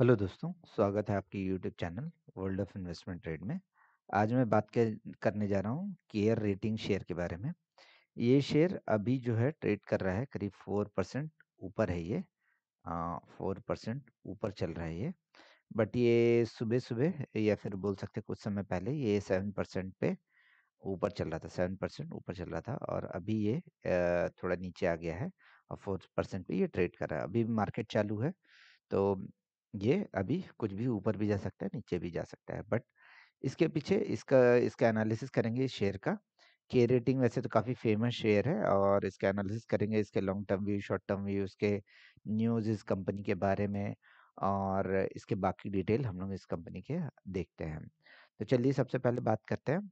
Hello दोस्तों स्वागत है आपके YouTube channel World of Investment Trade में आज मैं बात के, करने जा रहा हूँ केयर रेटिंग शेयर के बारे में ये शेयर अभी जो है ट्रेड कर रहा है करीब फोर परसेंट ऊपर है ये फोर परसेंट ऊपर चल रहा है ये बट ये सुबह सुबह या फिर बोल सकते कुछ समय पहले ये सेवन परसेंट पे ऊपर चल रहा था सेवन परसेंट ऊपर चल रहा था और अभी ये थोड़ा नीचे आ गया है और फोर परसेंट पे ये ट्रेड कर रहा है अभी मार्केट चालू है तो ये अभी कुछ भी ऊपर भी जा सकता है, नीचे भी जा सकता है। बट इसके पीछे इसका इसका एनालिसिस करेंगे इस शेयर का, के रेटिंग वैसे तो काफ़ी फेमस शेयर है और इसका एनालिसिस करेंगे इसके long term view, short term view, इसके न्यूज़ इस कंपनी के बारे में और इसके बाकी डिटेल हम लोग इस कंपनी के देखते हैं। तो चलिए सबसे पहले बात करते हैं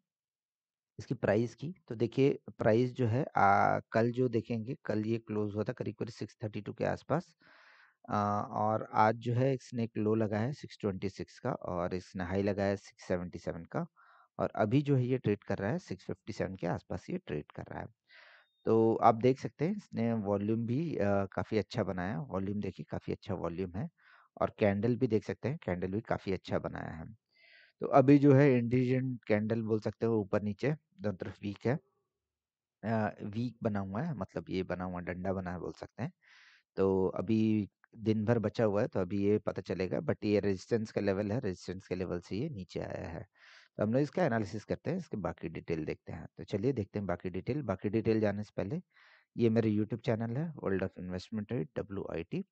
इसकी प्राइस की। तो देखिए प्राइस जो है आ, कल जो देखेंगे, कल ये क्लोज़ हुआ था करीब-करीब टू के आसपास। और आज जो है इसने एक लो लगाया है 626 का और इसने हाई लगाया है 677 का और अभी जो है ये ट्रेड कर रहा है 657 के आसपास ये ट्रेड कर रहा है। तो आप देख सकते हैं इसने वॉल्यूम भी काफ़ी अच्छा बनाया है। वॉल्यूम देखिए काफ़ी अच्छा वॉल्यूम है और कैंडल भी देख सकते हैं कैंडल भी काफ़ी अच्छा बनाया है। तो अभी जो है इंडिजेंट कैंडल बोल सकते हो ऊपर-नीचे दोनों तरफ वीक है। वीक बना हुआ है मतलब ये बना हुआ डंडा बना है बोल सकते हैं। तो अभी दिन भर बचा हुआ है तो अभी ये पता चलेगा बट ये रेजिस्टेंस का लेवल है रेजिस्टेंस के लेवल से ये नीचे आया है तो हम लोग इसका एनालिसिस करते हैं इसके बाकी डिटेल देखते हैं तो चलिए देखते हैं बाकी डिटेल बाकी डिटेल जाने से पहले ये मेरे यूट्यूब चैनल है वर्ल्ड ऑफ इन्वेस्टमेंट है डब्ल्यू आई टी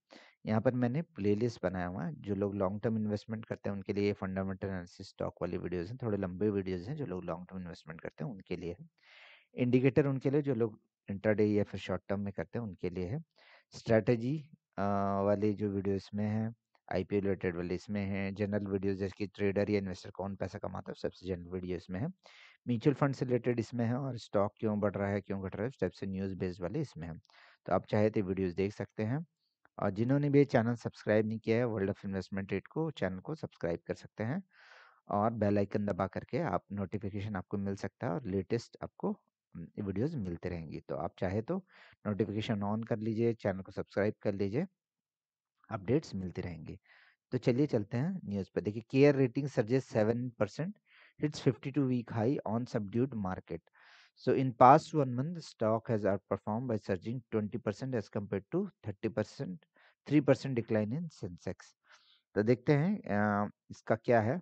यहाँ पर मैंने प्लेलिस्ट बनाया हुआ है जो लोग लॉन्ग टर्म इन्वेस्टमेंट करते हैं उनके लिए फंडामेंटल एनालिसिस स्टॉक वाली वीडियोज़ हैं थोड़े लंबे वीडियोज़ हैं जो लोग लॉन्ग टर्म इन्वेस्टमेंट करते हैं उनके लिए है इंडिकेटर उनके लिए जो लोग इंटरडे या फिर शॉर्ट टर्म में करते हैं उनके लिए है स्ट्रैटेजी वाली जो वीडियो इसमें है, पी रिलेटेड वाली इसमें है, जनरल वीडियोज़ जैसे कि ट्रेडर या इन्वेस्टर कौन पैसा कमाता है, सबसे जनरल वीडियो इसमें है। म्यूचुअल फंड से रिलेटेड इसमें है और स्टॉक क्यों बढ़ रहा है, क्यों घट रहा है, सबसे न्यूज़ बेस्ड वाले इसमें है। तो आप चाहे तो वीडियोज़ देख सकते हैं और जिन्होंने भी चैनल सब्सक्राइब नहीं किया है, वर्ल्ड ऑफ़ इन्वेस्टमेंट रेट को चैनल को सब्सक्राइब कर सकते हैं और बेल आइकन दबा करके आप नोटिफ़िकेशन आपको मिल सकता है और लेटेस्ट आपको वीडियोस मिलते रहेंगी तो आप चाहे तो नोटिफिकेशन ऑन कर लीजिए चैनल को सब्सक्राइब कर लीजिए अपडेट्स मिलती रहेंगी तो चलिए चलते हैं न्यूज़ पर देखिए CARE rating surges seven percent it's fifty two week high on subdued market so in past one month stock has outperform by surging twenty percent as compared to thirty percent three percent decline in Sensex तो देखते हैं इसका क्या है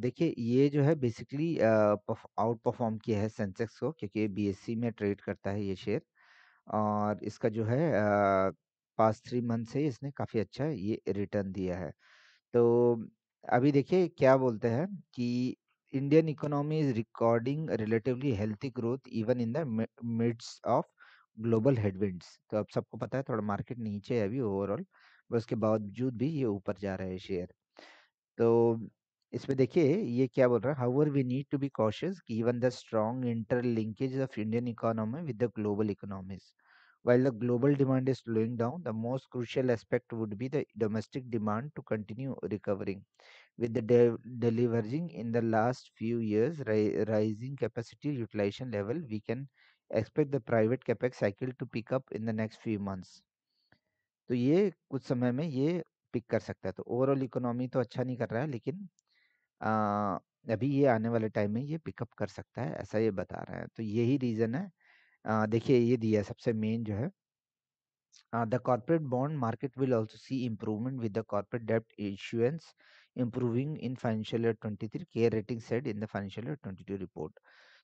देखिए ये जो है बेसिकली आउट परफ़ॉर्म किया है सेंसेक्स को क्योंकि बीएससी में ट्रेड करता है ये शेयर और इसका जो है पास पास्ट मंथ से इसने काफ़ी अच्छा ये रिटर्न दिया है। तो अभी देखिए क्या बोलते हैं कि Indian economy is recording relatively healthy growth even in the midst of global headwinds. तो अब सबको पता है थोड़ा मार्केट नीचे है अभी ओवरऑल, उसके बावजूद भी ये ऊपर जा रहा है शेयर। तो इसमें देखिए ये क्या बोल रहा है however we need to be cautious given the strong interlinkage of Indian economy with the global economies while the global demand is slowing down the most crucial aspect would be the domestic demand to continue recovering with delivering in the last few years rising capacity utilisation level we can expect the private capex cycle to pick up in the next few months तो ये कुछ समय में ये pick कर सकता है तो ओवरऑल इकोनॉमी तो अच्छा नहीं कर रहा है लेकिन अभी ये आने वाले टाइम में ये पिकअप कर सकता है ऐसा ये बता रहे हैं तो यही रीज़न है देखिए ये दिया सबसे मेन जो है the corporate bond market will also see improvement with the corporate डेप्ट issuance improving in financial year twenty three CARE rating said in the financial year twenty two report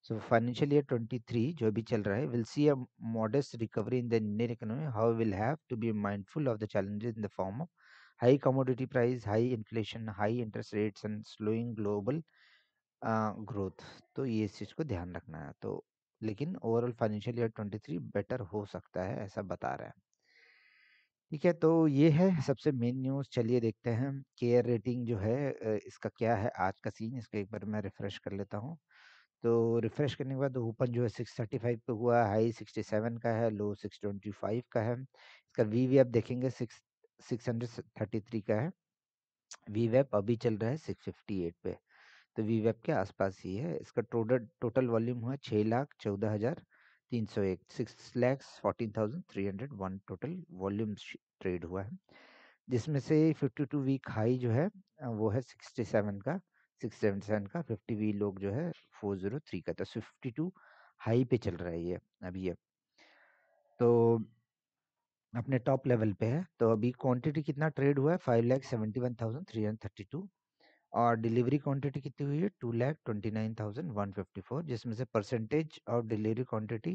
so financial year twenty three जो भी चल रहा है will see a modest recovery in the Indian economy how will have to be mindful of the challenges in the form of High commodity price, high inflation, high interest rates and slowing global growth तो ये इस चीज़ को ध्यान रखना है तो लेकिन overall financial year 23 better हो सकता है ऐसा बता रहा है ठीक है तो ये है सबसे मेन न्यूज़ चलिए देखते हैं केयर रेटिंग जो है इसका क्या है आज का सीन इसका एक बार मैं रिफ़्रेश कर लेता हूँ तो रिफ़्रेश करने के बाद ओपन जो है सिक्स थर्टी फाइव पे हुआ हाई सिक्सटी सेवन का है लो सिक्स ट्वेंटी फाइव का है इसका वी वी आप देखेंगे six six hundred thirty three का है वी वेब अभी चल रहा है सिक्स फिफ्टी एट पे तो वी वेब के आसपास ही है इसका टोटल टोटल वॉल्यूम हुआ छः लाख चौदह हज़ार तीन सौ एक six lakhs fourteen thousand three hundred one total volume trade हुआ है जिसमें से फिफ्टी टू वीक हाई जो है वो है सिक्सटी सेवन का सिक्स सेवेंटी सेवन का फिफ्टी वी लोग जो है फोर जीरो थ्री का था तो फिफ्टी टू हाई पे चल रहा है ये अभी ये तो अपने टॉप लेवल पे है तो अभी क्वांटिटी कितना ट्रेड हुआ है five lakh seventy one thousand three hundred thirty two और डिलीवरी क्वांटिटी कितनी हुई है two lakh twenty nine thousand one fifty four जिसमें से percentage of delivery quantity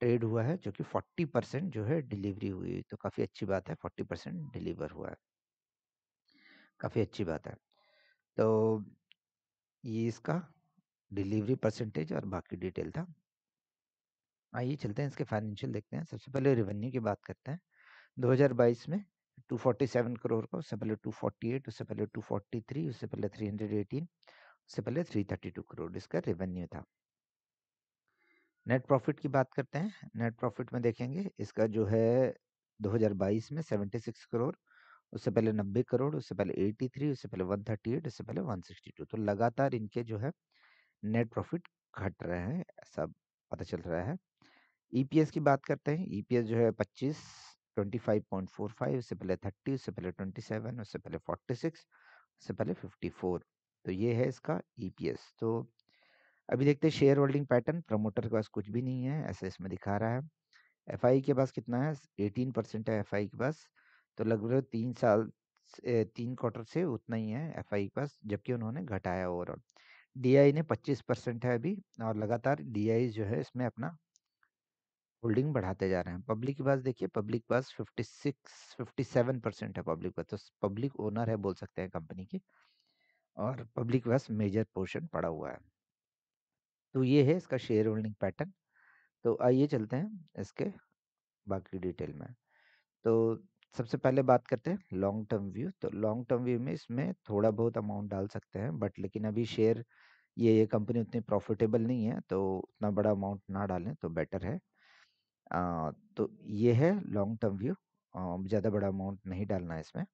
trade हुआ है जो कि फोर्टी परसेंट जो है डिलीवरी हुई तो काफ़ी अच्छी बात है फोर्टी परसेंट डिलीवर हुआ है काफ़ी अच्छी बात है तो ये इसका डिलीवरी परसेंटेज और बाकी डिटेल था आइए चलते हैं इसके फाइनेंशियल देखते हैं सबसे पहले रेवेन्यू की बात करते हैं 2022 में 247 करोड़ का उससे पहले 248 उससे पहले 243 उससे पहले 318 उससे पहले 332 करोड़ इसका रेवेन्यू था नेट प्रॉफिट की बात करते हैं नेट प्रॉफिट में देखेंगे इसका जो है 2022 में 76 करोड़ उससे पहले 90 करोड़ उससे पहले 83 उससे पहले 138 उससे पहले 162 तो लगातार इनके जो है नेट प्रॉफिट घट रहे हैं सब पता चल रहा है ईपीएस e की बात करते हैं ईपीएस e जो है 25 25.45 उससे पहले 30 उससे पहले 27 उससे पहले 46 उससे पहले 54 तो ये है इसका ईपीएस e तो अभी देखते हैं शेयर होल्डिंग पैटर्न प्रमोटर के पास कुछ भी नहीं है ऐसा इसमें दिखा रहा है एफआई के पास कितना है 18 परसेंट है एफआई के पास तो लगभग तीन साल तीन क्वार्टर से उतना ही है एफ के पास जबकि उन्होंने घटाया ओवरऑल डी ने पच्चीस परसेंट है अभी और लगातार डी जो है इसमें अपना होल्डिंग बढ़ाते जा रहे हैं पब्लिक के पास देखिए पब्लिक के पास fifty six fifty seven percent है पब्लिक के पास तो पब्लिक ओनर है बोल सकते हैं कंपनी की और पब्लिक के पास मेजर पोर्शन पड़ा हुआ है तो ये है इसका शेयर होल्डिंग पैटर्न तो आइए चलते हैं इसके बाकी डिटेल में तो सबसे पहले बात करते हैं लॉन्ग टर्म व्यू तो लॉन्ग टर्म व्यू में इसमें थोड़ा बहुत अमाउंट डाल सकते हैं बट लेकिन अभी शेयर ये ये कंपनी उतनी प्रॉफिटेबल नहीं है तो उतना बड़ा अमाउंट ना डालें तो बेटर है तो ये है लॉन्ग टर्म व्यू ज़्यादा बड़ा अमाउंट नहीं डालना है इसमें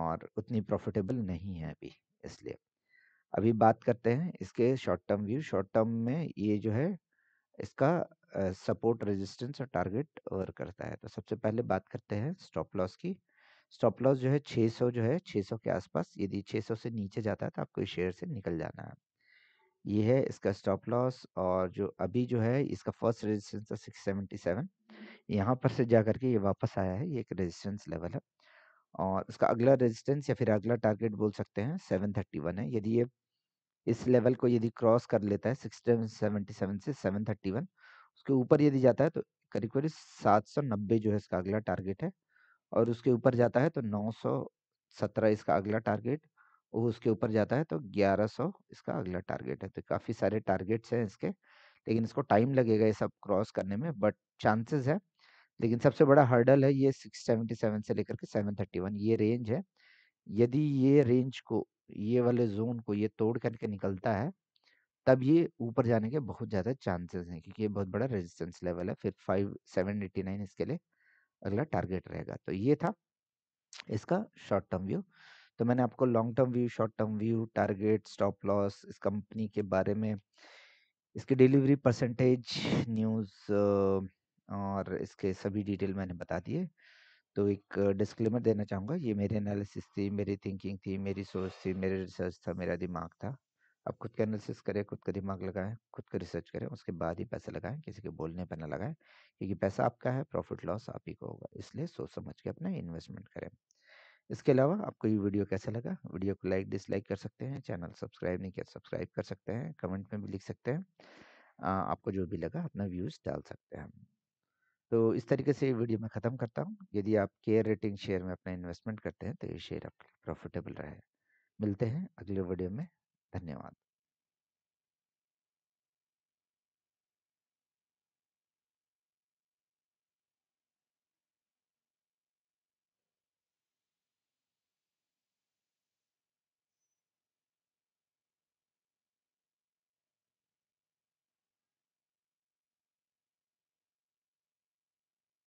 और उतनी प्रॉफिटेबल नहीं है अभी इसलिए। अभी बात करते हैं इसके short term view short term में ये जो है इसका सपोर्ट रेजिस्टेंस और टारगेट ओवर करता है। तो सबसे पहले बात करते हैं स्टॉप लॉस की। स्टॉप लॉस जो है 600 जो है 600 के आसपास यदि 600 से नीचे जाता है तो आपको इस शेयर से निकल जाना है। ये है इसका स्टॉप लॉस और जो अभी जो है इसका फर्स्ट रेजिस्टेंस था 677 यहाँ पर से जा करके ये वापस आया है ये एक रेजिस्टेंस लेवल है और इसका अगला रेजिस्टेंस या फिर अगला टारगेट बोल सकते हैं 731 है यदि ये इस लेवल को यदि क्रॉस कर लेता है 677 से 731 उसके ऊपर यदि जाता है तो करीब करीब नब्बे जो है इसका अगला टारगेट है और उसके ऊपर जाता है तो सत्रह इसका अगला टारगेट वो उसके ऊपर जाता है तो 1100 इसका अगला टारगेट है तो काफ़ी सारे टारगेट्स हैं इसके लेकिन इसको टाइम लगेगा ये सब क्रॉस करने में बट चांसेस है लेकिन सबसे बड़ा हर्डल है ये 677 से लेकर के 731 ये रेंज है यदि ये रेंज को ये वाले जोन को ये तोड़ करके निकलता है तब ये ऊपर जाने के बहुत ज़्यादा चांसेस हैं क्योंकि ये बहुत बड़ा रेजिस्टेंस लेवल है फिर फाइव सेवन एटी नाइन इसके लिए अगला टारगेट रहेगा तो ये था इसका शॉर्ट टर्म व्यू तो मैंने आपको long term view short term view target stop loss इस कंपनी के बारे में इसकी डिलीवरी परसेंटेज न्यूज़ और इसके सभी डिटेल मैंने बता दिए तो एक डिस्क्लेमर देना चाहूँगा ये मेरी एनालिसिस थी मेरी थिंकिंग थी मेरी सोच थी मेरे रिसर्च था मेरा दिमाग था आप खुद का एनालिसिस करें खुद का दिमाग लगाएं खुद का रिसर्च करें उसके बाद ही पैसा लगाएं किसी के बोलने पर ना लगाएं क्योंकि पैसा आपका है प्रॉफिट लॉस आप ही को होगा इसलिए सोच समझ के अपना इन्वेस्टमेंट करें इसके अलावा आपको ये वीडियो कैसा लगा वीडियो को लाइक डिसलाइक कर सकते हैं चैनल सब्सक्राइब नहीं किया तो सब्सक्राइब कर सकते हैं कमेंट में भी लिख सकते हैं आपको जो भी लगा अपना व्यूज़ डाल सकते हैं तो इस तरीके से ये वीडियो मैं ख़त्म करता हूँ यदि आप केयर रेटिंग शेयर में अपना इन्वेस्टमेंट करते हैं तो ये शेयर आपके लिए प्रॉफिटेबल रहे मिलते हैं अगले वीडियो में धन्यवाद